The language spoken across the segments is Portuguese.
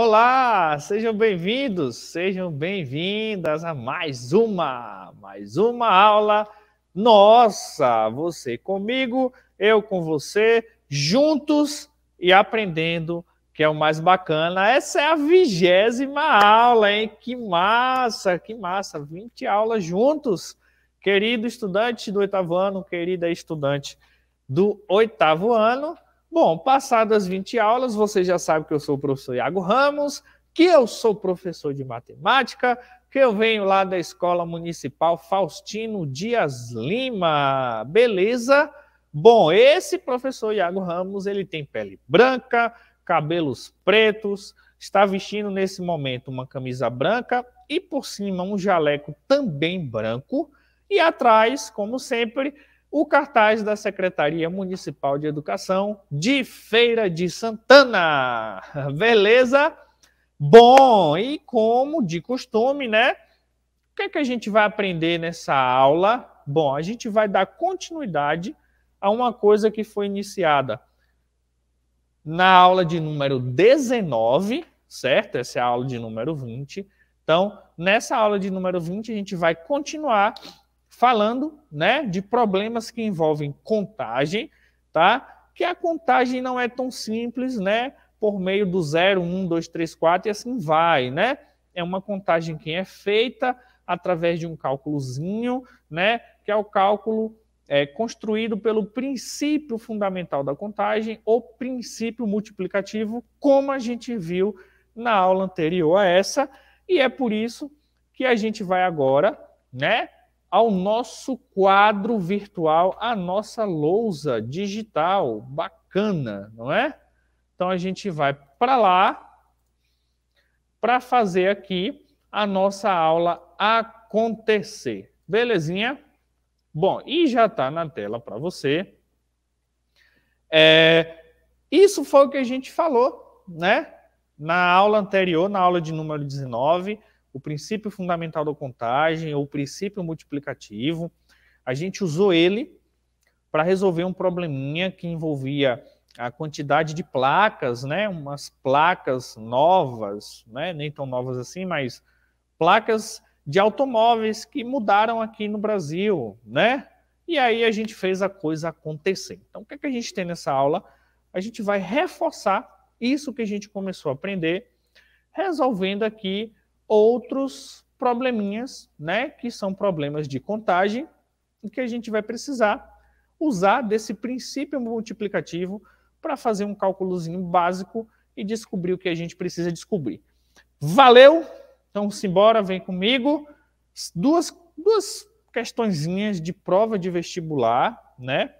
Olá, sejam bem-vindos, sejam bem-vindas a mais uma, mais uma aula nossa, você comigo, eu com você, juntos e aprendendo, que é o mais bacana. Essa é a vigésima aula, hein? Que massa, que massa, 20 aulas juntos. Querido estudante do oitavo ano, querida estudante do oitavo ano, Bom, passadas 20 aulas, você já sabe que eu sou o professor Iago Ramos, que eu sou professor de matemática, que eu venho lá da Escola Municipal Faustino Dias Lima. Beleza? Bom, esse professor Iago Ramos, ele tem pele branca, cabelos pretos, está vestindo nesse momento uma camisa branca e por cima um jaleco também branco e atrás, como sempre, o cartaz da Secretaria Municipal de Educação de Feira de Santana. Beleza? Bom, e como de costume, né? O que, é que a gente vai aprender nessa aula? Bom, a gente vai dar continuidade a uma coisa que foi iniciada na aula de número 19, certo? Essa é a aula de número 20. Então, nessa aula de número 20, a gente vai continuar falando, né, de problemas que envolvem contagem, tá? Que a contagem não é tão simples, né? Por meio do 0, 1, 2, 3, 4 e assim vai, né? É uma contagem que é feita através de um cálculozinho, né? Que é o cálculo é, construído pelo princípio fundamental da contagem, o princípio multiplicativo, como a gente viu na aula anterior a essa, e é por isso que a gente vai agora, né? ao nosso quadro virtual, a nossa lousa digital. Bacana, não é? Então a gente vai para lá para fazer aqui a nossa aula acontecer. Belezinha? Bom, e já está na tela para você. É, isso foi o que a gente falou, né? Na aula anterior, na aula de número 19, o princípio fundamental da contagem, ou o princípio multiplicativo. A gente usou ele para resolver um probleminha que envolvia a quantidade de placas, né? Umas placas novas, né? Nem tão novas assim, mas placas de automóveis que mudaram aqui no Brasil, né? E aí a gente fez a coisa acontecer. Então, o que, é que a gente tem nessa aula? A gente vai reforçar isso que a gente começou a aprender, resolvendo aqui outros probleminhas, né, que são problemas de contagem, e que a gente vai precisar usar desse princípio multiplicativo para fazer um cálculozinho básico e descobrir o que a gente precisa descobrir. Valeu! Então, simbora, vem comigo. Duas, duas questõezinhas de prova de vestibular, né?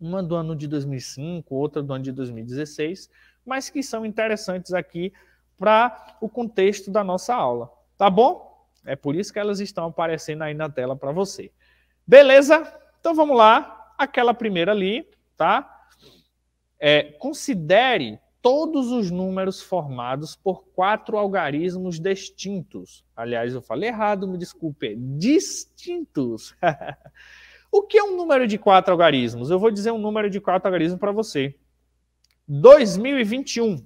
Uma do ano de 2005, outra do ano de 2016, mas que são interessantes aqui para o contexto da nossa aula, tá bom? É por isso que elas estão aparecendo aí na tela para você. Beleza? Então vamos lá, aquela primeira ali, tá? É, considere todos os números formados por quatro algarismos distintos. Aliás, eu falei errado, me desculpe, distintos. o que é um número de quatro algarismos? Eu vou dizer um número de quatro algarismos para você. 2021.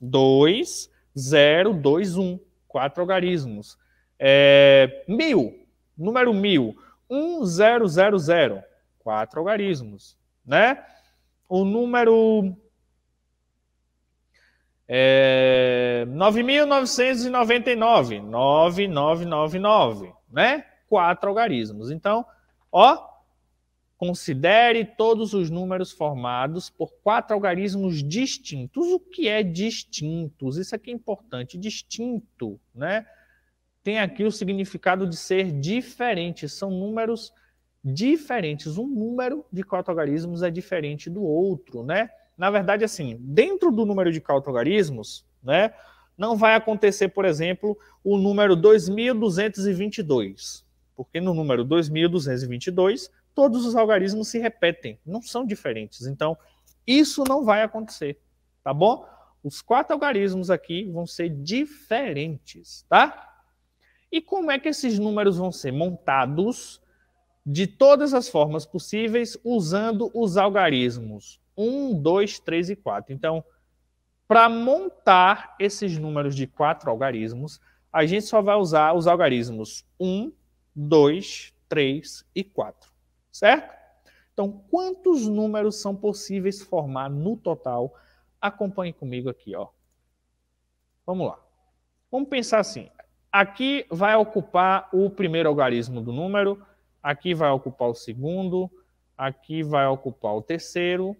2 0, 2, 1. Quatro algarismos. É, mil. Número mil. 1, 0, 0, 0. Quatro algarismos. Né? O número é, 9.999, nove né? Quatro algarismos. Então, ó, Considere todos os números formados por quatro algarismos distintos. O que é distintos? Isso aqui é importante. Distinto, né? Tem aqui o significado de ser diferente. São números diferentes. Um número de quatro algarismos é diferente do outro, né? Na verdade, assim, dentro do número de quatro algarismos, né? Não vai acontecer, por exemplo, o número 2222, porque no número 2222 todos os algarismos se repetem, não são diferentes. Então, isso não vai acontecer, tá bom? Os quatro algarismos aqui vão ser diferentes, tá? E como é que esses números vão ser montados de todas as formas possíveis usando os algarismos 1, 2, 3 e 4? Então, para montar esses números de quatro algarismos, a gente só vai usar os algarismos 1, 2, 3 e 4 certo? Então, quantos números são possíveis formar no total? Acompanhe comigo aqui, ó. Vamos lá. Vamos pensar assim. Aqui vai ocupar o primeiro algarismo do número, aqui vai ocupar o segundo, aqui vai ocupar o terceiro.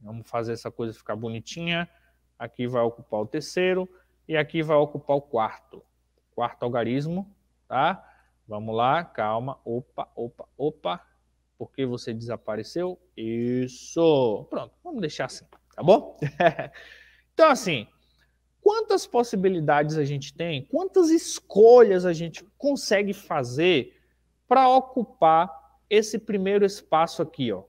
Vamos fazer essa coisa ficar bonitinha. Aqui vai ocupar o terceiro e aqui vai ocupar o quarto. Quarto algarismo, tá? Vamos lá, calma. Opa, opa, opa. Porque você desapareceu? Isso. Pronto, vamos deixar assim, tá bom? então, assim, quantas possibilidades a gente tem? Quantas escolhas a gente consegue fazer para ocupar esse primeiro espaço aqui, ó?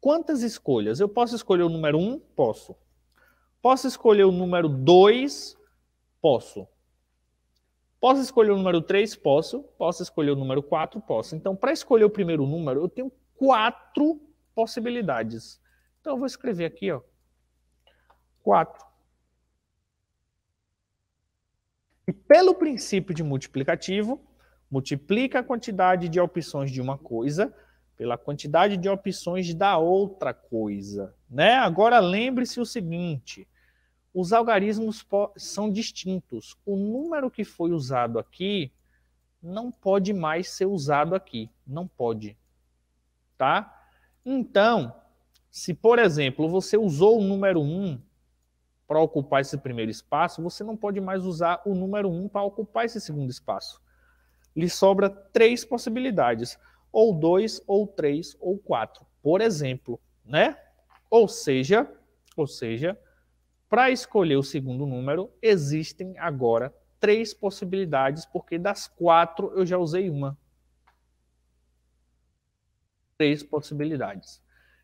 Quantas escolhas? Eu posso escolher o número 1? Um? Posso. Posso escolher o número 2? Posso. Posso escolher o número 3? Posso. Posso escolher o número 4? Posso. Então, para escolher o primeiro número, eu tenho quatro possibilidades. Então, eu vou escrever aqui, ó. 4. E pelo princípio de multiplicativo, multiplica a quantidade de opções de uma coisa pela quantidade de opções da outra coisa, né? Agora lembre-se o seguinte, os algarismos são distintos. O número que foi usado aqui não pode mais ser usado aqui. Não pode. Tá? Então, se, por exemplo, você usou o número 1 para ocupar esse primeiro espaço, você não pode mais usar o número 1 para ocupar esse segundo espaço. Lhe sobra três possibilidades, ou dois, ou três, ou quatro, por exemplo, né? Ou seja, ou seja, para escolher o segundo número, existem agora três possibilidades, porque das quatro eu já usei uma. Três possibilidades.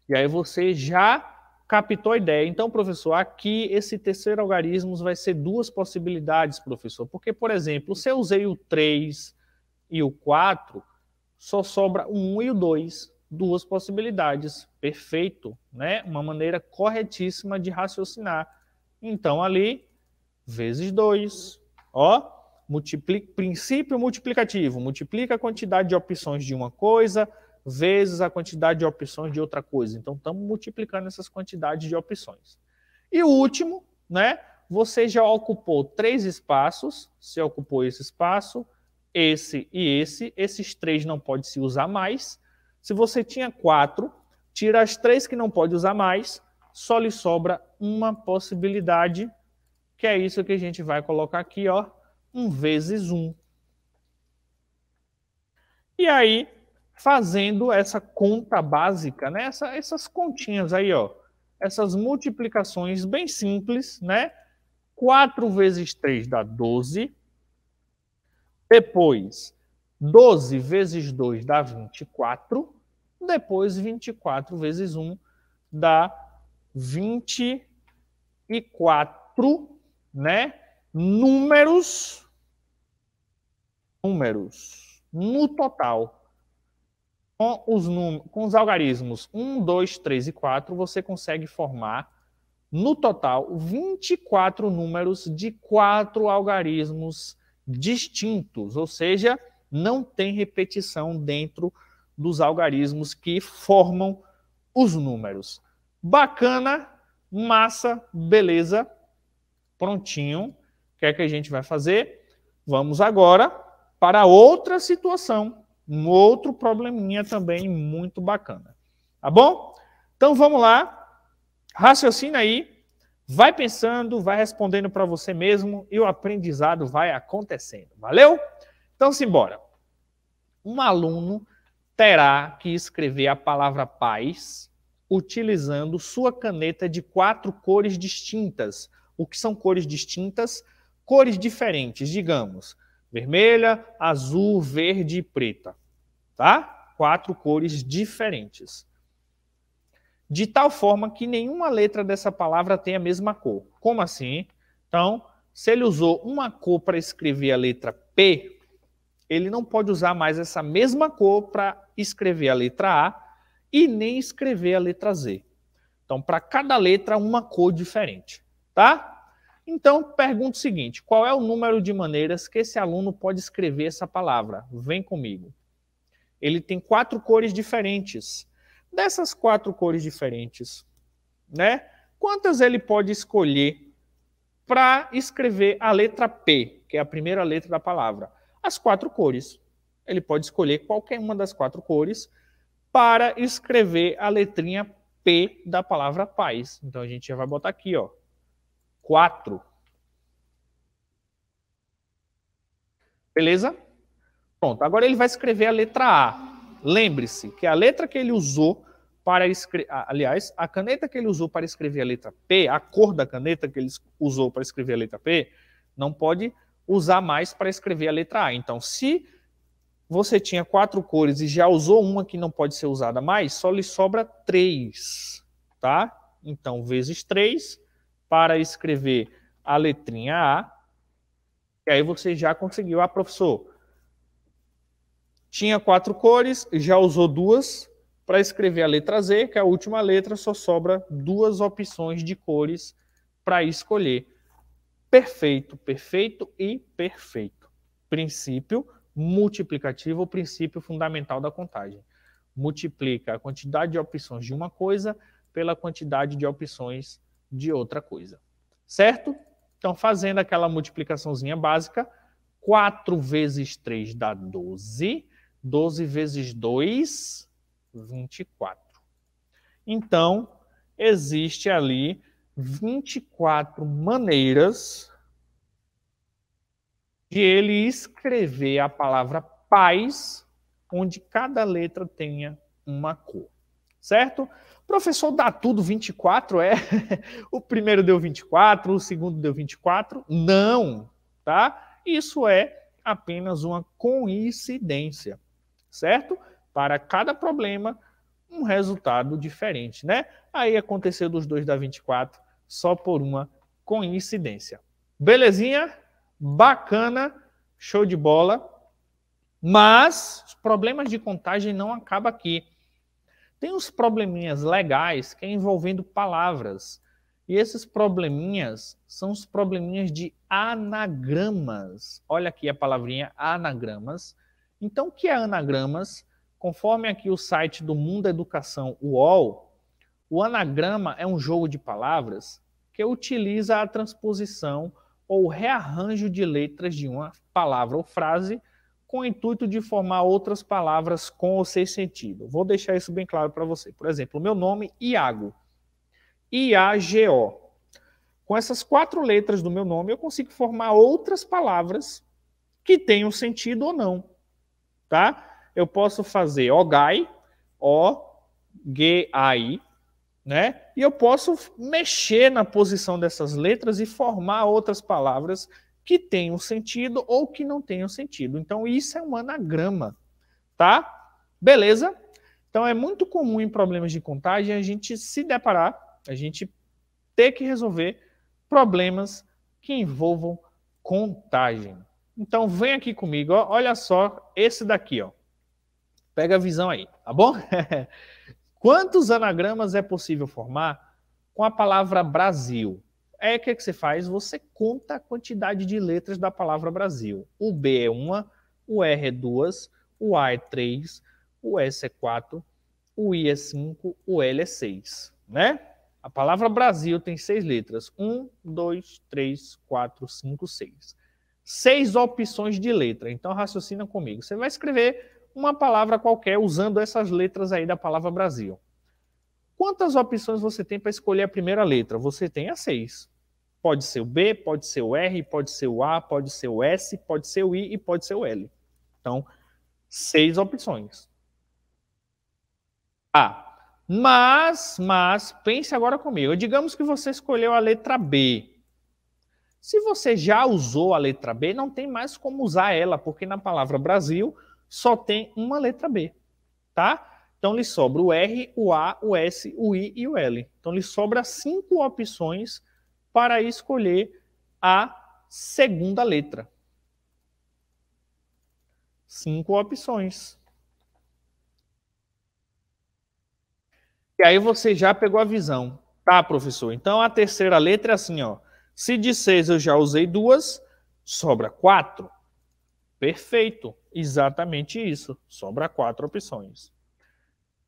E aí você já captou a ideia. Então, professor, aqui esse terceiro algarismo vai ser duas possibilidades, professor. Porque, por exemplo, se eu usei o 3 e o 4, só sobra o 1 e o 2. Duas possibilidades. Perfeito, né? Uma maneira corretíssima de raciocinar. Então, ali, vezes 2. Ó, multiplica, princípio multiplicativo. Multiplica a quantidade de opções de uma coisa vezes a quantidade de opções de outra coisa. Então, estamos multiplicando essas quantidades de opções. E o último, né? Você já ocupou três espaços, você ocupou esse espaço, esse e esse. Esses três não pode se usar mais. Se você tinha quatro, tira as três que não pode usar mais só lhe sobra uma possibilidade, que é isso que a gente vai colocar aqui, ó, 1 vezes 1. E aí, fazendo essa conta básica, né? Essa, essas continhas aí, ó, essas multiplicações bem simples, né? 4 vezes 3 dá 12. Depois, 12 vezes 2 dá 24. Depois, 24 vezes 1 dá 24. 24, né? Números, números, no total. Com os, com os algarismos 1, 2, 3 e 4, você consegue formar, no total, 24 números de quatro algarismos distintos, ou seja, não tem repetição dentro dos algarismos que formam os números. Bacana, massa, beleza, prontinho. O que é que a gente vai fazer? Vamos agora para outra situação, um outro probleminha também muito bacana. Tá bom? Então vamos lá. Raciocina aí, vai pensando, vai respondendo para você mesmo e o aprendizado vai acontecendo. Valeu? Então simbora. Um aluno terá que escrever a palavra paz utilizando sua caneta de quatro cores distintas. O que são cores distintas? Cores diferentes, digamos, vermelha, azul, verde e preta, tá? Quatro cores diferentes. De tal forma que nenhuma letra dessa palavra tem a mesma cor. Como assim? Então, se ele usou uma cor para escrever a letra P, ele não pode usar mais essa mesma cor para escrever a letra A, e nem escrever a letra Z. Então, para cada letra, uma cor diferente, tá? Então, pergunta o seguinte: qual é o número de maneiras que esse aluno pode escrever essa palavra? Vem comigo. Ele tem quatro cores diferentes. Dessas quatro cores diferentes, né? Quantas ele pode escolher para escrever a letra P, que é a primeira letra da palavra? As quatro cores. Ele pode escolher qualquer uma das quatro cores para escrever a letrinha P da palavra paz. Então a gente já vai botar aqui, ó. 4. Beleza? Pronto, agora ele vai escrever a letra A. Lembre-se que a letra que ele usou para escrever. Aliás, a caneta que ele usou para escrever a letra P, a cor da caneta que ele usou para escrever a letra P, não pode usar mais para escrever a letra A. Então, se você tinha quatro cores e já usou uma que não pode ser usada mais, só lhe sobra três, tá? Então, vezes três para escrever a letrinha A. E aí você já conseguiu. Ah, professor, tinha quatro cores, já usou duas. Para escrever a letra Z, que é a última letra, só sobra duas opções de cores para escolher. Perfeito, perfeito e perfeito. Princípio multiplicativo, o princípio fundamental da contagem. Multiplica a quantidade de opções de uma coisa pela quantidade de opções de outra coisa. Certo? Então, fazendo aquela multiplicaçãozinha básica, 4 vezes 3 dá 12, 12 vezes 2, 24. Então, existe ali 24 maneiras de ele escrever a palavra paz, onde cada letra tenha uma cor. Certo? Professor, dá tudo 24? É? o primeiro deu 24, o segundo deu 24? Não, tá? Isso é apenas uma coincidência, certo? Para cada problema, um resultado diferente, né? Aí aconteceu dos dois dar 24 só por uma coincidência. Belezinha? bacana, show de bola. Mas os problemas de contagem não acabam aqui. Tem uns probleminhas legais que é envolvendo palavras. E esses probleminhas são os probleminhas de anagramas. Olha aqui a palavrinha anagramas. Então, o que é anagramas? Conforme aqui o site do Mundo Educação UOL, o anagrama é um jogo de palavras que utiliza a transposição ou rearranjo de letras de uma palavra ou frase com o intuito de formar outras palavras com ou sem sentido. Vou deixar isso bem claro para você. Por exemplo, o meu nome, Iago. I-A-G-O. Com essas quatro letras do meu nome, eu consigo formar outras palavras que tenham sentido ou não. Tá? Eu posso fazer OGAI, O-G-A-I, né? E eu posso mexer na posição dessas letras e formar outras palavras que tenham sentido ou que não tenham sentido. Então isso é um anagrama, tá? Beleza? Então é muito comum em problemas de contagem a gente se deparar, a gente ter que resolver problemas que envolvam contagem. Então vem aqui comigo, ó, olha só esse daqui, ó. Pega a visão aí, tá bom? Quantos anagramas é possível formar com a palavra Brasil? É o que, é que você faz? Você conta a quantidade de letras da palavra Brasil. O B é uma, o R é duas, o A é três, o S é quatro, o I é cinco, o L é seis, né? A palavra Brasil tem seis letras: um, dois, três, quatro, cinco, seis. Seis opções de letra. Então raciocina comigo. Você vai escrever uma palavra qualquer usando essas letras aí da palavra Brasil. Quantas opções você tem para escolher a primeira letra? Você tem as seis. Pode ser o B, pode ser o R, pode ser o A, pode ser o S, pode ser o I e pode ser o L. Então, seis opções. A. Ah, mas, mas, pense agora comigo. Digamos que você escolheu a letra B. Se você já usou a letra B, não tem mais como usar ela, porque na palavra Brasil só tem uma letra B, tá? Então lhe sobra o R, o A, o S, o I e o L. Então lhe sobra cinco opções para escolher a segunda letra. Cinco opções. E aí você já pegou a visão. Tá, professor? Então a terceira letra é assim, ó. Se de seis eu já usei duas, sobra quatro. Perfeito. Exatamente isso. Sobra quatro opções.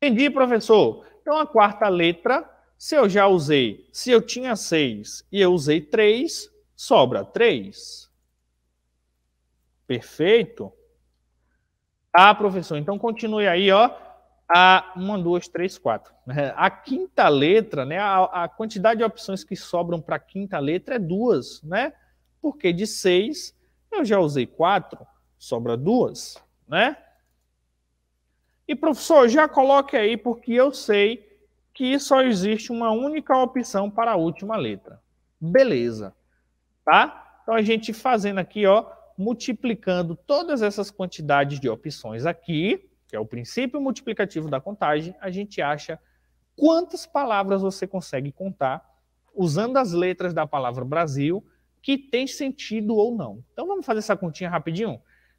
Entendi, professor. Então, a quarta letra, se eu já usei, se eu tinha seis e eu usei três, sobra três. Perfeito? Ah, professor, então continue aí, ó. A uma, duas, três, quatro. A quinta letra, né? A, a quantidade de opções que sobram para a quinta letra é duas, né? Porque de seis eu já usei quatro sobra duas, né? E professor, já coloque aí, porque eu sei que só existe uma única opção para a última letra. Beleza, tá? Então a gente fazendo aqui, ó, multiplicando todas essas quantidades de opções aqui, que é o princípio multiplicativo da contagem, a gente acha quantas palavras você consegue contar usando as letras da palavra Brasil que tem sentido ou não. Então vamos fazer essa continha rapidinho?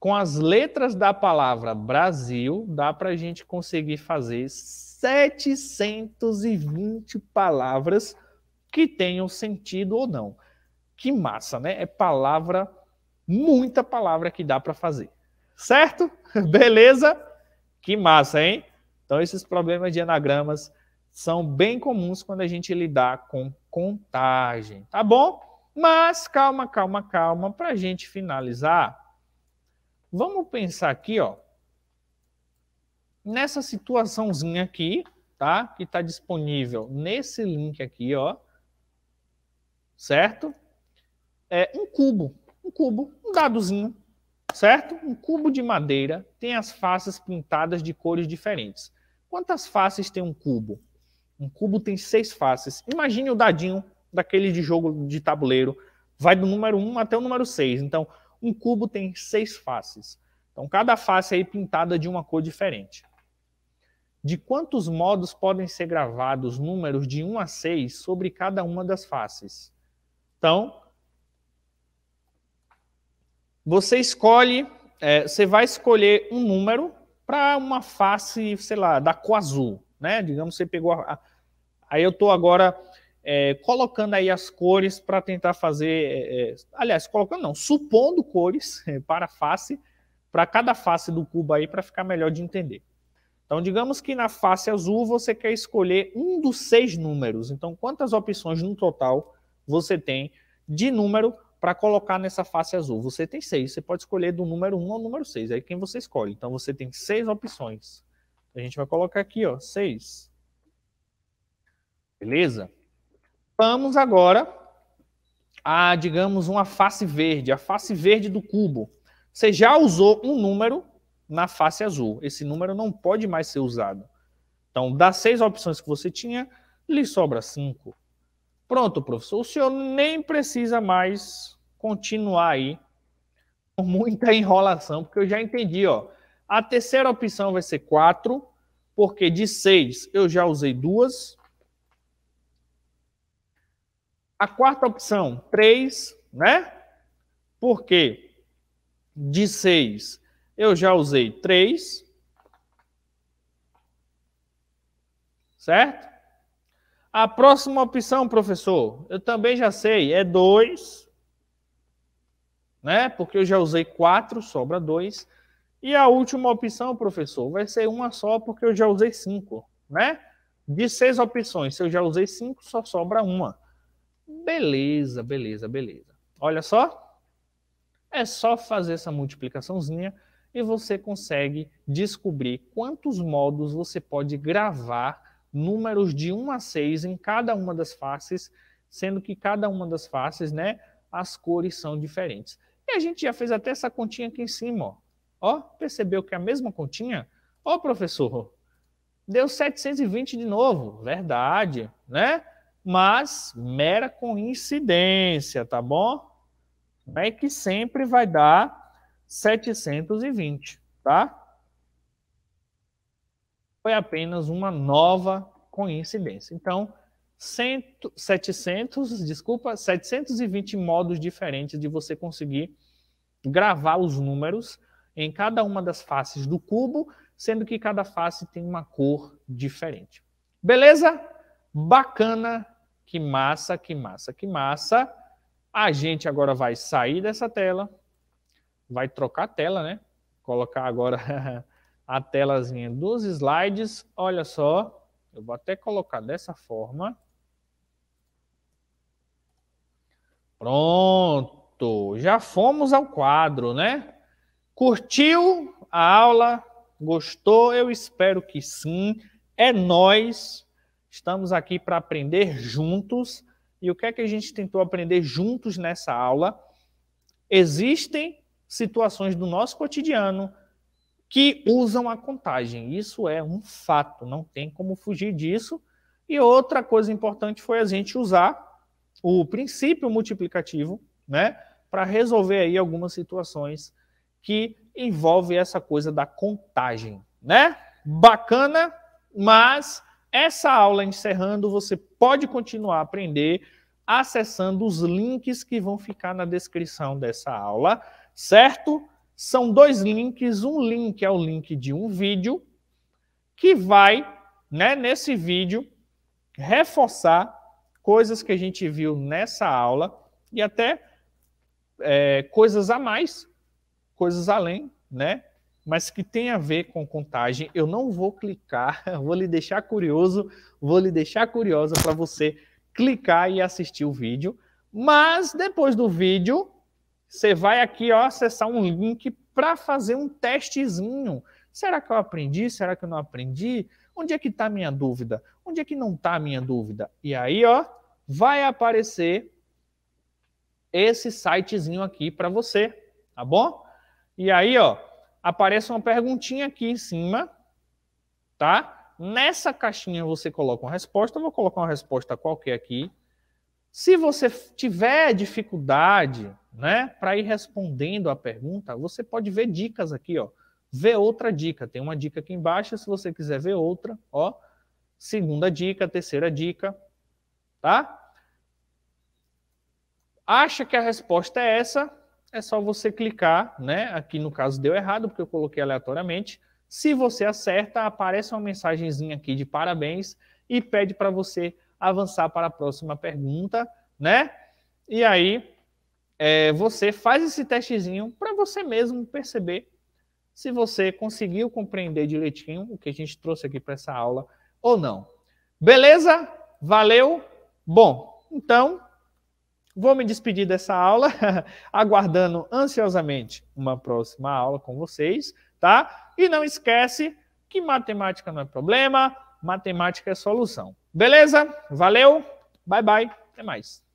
com as letras da palavra Brasil, dá para a gente conseguir fazer 720 palavras que tenham sentido ou não. Que massa, né? É palavra, muita palavra que dá para fazer. Certo? Beleza? Que massa, hein? Então, esses problemas de anagramas são bem comuns quando a gente lidar com contagem, tá bom? Mas calma, calma, calma, para a gente finalizar Vamos pensar aqui, ó, nessa situaçãozinha aqui, tá? Que está disponível nesse link aqui, ó, certo? É um cubo, um cubo, um dadozinho, certo? Um cubo de madeira tem as faces pintadas de cores diferentes. Quantas faces tem um cubo? Um cubo tem seis faces. Imagine o dadinho daquele de jogo de tabuleiro. Vai do número 1 um até o número 6. Então, um cubo tem seis faces. Então, cada face aí pintada de uma cor diferente. De quantos modos podem ser gravados números de 1 a 6 sobre cada uma das faces? Então, você escolhe, é, você vai escolher um número para uma face, sei lá, da cor azul, né? Digamos, você pegou a, Aí eu estou agora é, colocando aí as cores para tentar fazer, é, é, aliás, colocando não, supondo cores é, para a face, para cada face do cubo aí, para ficar melhor de entender. Então, digamos que na face azul você quer escolher um dos seis números. Então, quantas opções no total você tem de número para colocar nessa face azul? Você tem seis. Você pode escolher do número um ao número seis. Aí quem você escolhe. Então, você tem seis opções. A gente vai colocar aqui, ó, seis. Beleza? Vamos agora a, digamos, uma face verde, a face verde do cubo. Você já usou um número na face azul. Esse número não pode mais ser usado. Então, das seis opções que você tinha, lhe sobra cinco. Pronto, professor. O senhor nem precisa mais continuar aí com muita enrolação, porque eu já entendi, ó. A terceira opção vai ser quatro, porque de seis eu já usei duas, a quarta opção, 3, né? Porque de 6 eu já usei 3, certo? A próxima opção, professor, eu também já sei, é 2, né? Porque eu já usei 4, sobra 2. E a última opção, professor, vai ser uma só, porque eu já usei 5, né? De 6 opções, se eu já usei 5, só sobra uma. Beleza, beleza, beleza. Olha só. É só fazer essa multiplicaçãozinha e você consegue descobrir quantos modos você pode gravar números de 1 a 6 em cada uma das faces, sendo que cada uma das faces, né, as cores são diferentes. E a gente já fez até essa continha aqui em cima, ó. Ó, percebeu que é a mesma continha? Ó, professor, deu 720 de novo. Verdade, né? mas mera coincidência, tá bom? É que sempre vai dar 720, tá? Foi apenas uma nova coincidência. Então, cento, 700, desculpa, 720 modos diferentes de você conseguir gravar os números em cada uma das faces do cubo, sendo que cada face tem uma cor diferente. Beleza? Bacana que massa, que massa, que massa. A gente agora vai sair dessa tela, vai trocar a tela, né? Colocar agora a telazinha dos slides. Olha só, eu vou até colocar dessa forma. Pronto, já fomos ao quadro, né? Curtiu a aula? Gostou? Eu espero que sim. É nós. Estamos aqui para aprender juntos. E o que é que a gente tentou aprender juntos nessa aula? Existem situações do nosso cotidiano que usam a contagem. Isso é um fato, não tem como fugir disso. E outra coisa importante foi a gente usar o princípio multiplicativo, né, para resolver aí algumas situações que envolvem essa coisa da contagem, né? Bacana, mas essa aula encerrando, você pode continuar a aprender acessando os links que vão ficar na descrição dessa aula, certo? São dois links, um link é o link de um vídeo que vai, né, nesse vídeo reforçar coisas que a gente viu nessa aula e até é, coisas a mais, coisas além, né, mas que tem a ver com contagem. Eu não vou clicar, vou lhe deixar curioso, vou lhe deixar curiosa para você clicar e assistir o vídeo. Mas depois do vídeo, você vai aqui ó, acessar um link para fazer um testezinho. Será que eu aprendi? Será que eu não aprendi? Onde é que está a minha dúvida? Onde é que não está a minha dúvida? E aí, ó, vai aparecer esse sitezinho aqui para você, tá bom? E aí, ó, aparece uma perguntinha aqui em cima, tá? Nessa caixinha você coloca uma resposta, eu vou colocar uma resposta qualquer aqui. Se você tiver dificuldade, né, para ir respondendo a pergunta, você pode ver dicas aqui, ó. Ver outra dica, tem uma dica aqui embaixo, se você quiser ver outra, ó. Segunda dica, terceira dica, tá? Acha que a resposta é essa, é só você clicar, né? Aqui no caso deu errado, porque eu coloquei aleatoriamente. Se você acerta, aparece uma mensagenzinha aqui de parabéns e pede para você avançar para a próxima pergunta, né? E aí é, você faz esse testezinho para você mesmo perceber se você conseguiu compreender direitinho o que a gente trouxe aqui para essa aula ou não. Beleza? Valeu? Bom, então Vou me despedir dessa aula, aguardando ansiosamente uma próxima aula com vocês, tá? E não esquece que matemática não é problema, matemática é solução. Beleza? Valeu, bye bye, até mais.